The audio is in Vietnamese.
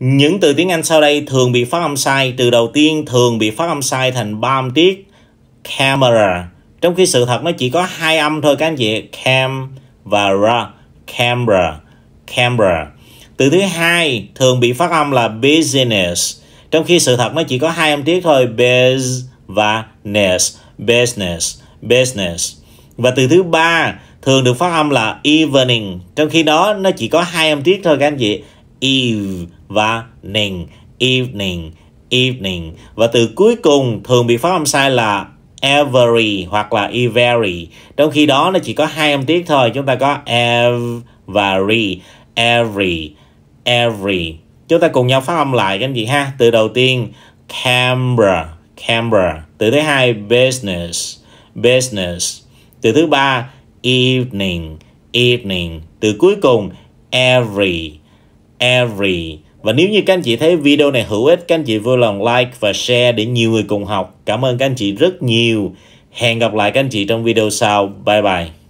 Những từ tiếng Anh sau đây thường bị phát âm sai. Từ đầu tiên thường bị phát âm sai thành ba âm tiết camera. Trong khi sự thật nó chỉ có hai âm thôi các anh chị. Cam và ra. Camera. Camera. Từ thứ hai thường bị phát âm là business. Trong khi sự thật nó chỉ có hai âm tiết thôi. Biz và ness. Business. Business. Và từ thứ ba thường được phát âm là evening. Trong khi đó nó chỉ có hai âm tiết thôi các anh chị eve và ning evening evening và từ cuối cùng thường bị phát âm sai là every hoặc là every trong khi đó nó chỉ có hai âm tiết thôi chúng ta có every, every every chúng ta cùng nhau phát âm lại các anh chị ha từ đầu tiên camera, camera từ thứ hai business business từ thứ ba evening evening từ cuối cùng every Every. Và nếu như các anh chị thấy video này hữu ích, các anh chị vui lòng like và share để nhiều người cùng học. Cảm ơn các anh chị rất nhiều. Hẹn gặp lại các anh chị trong video sau. Bye bye.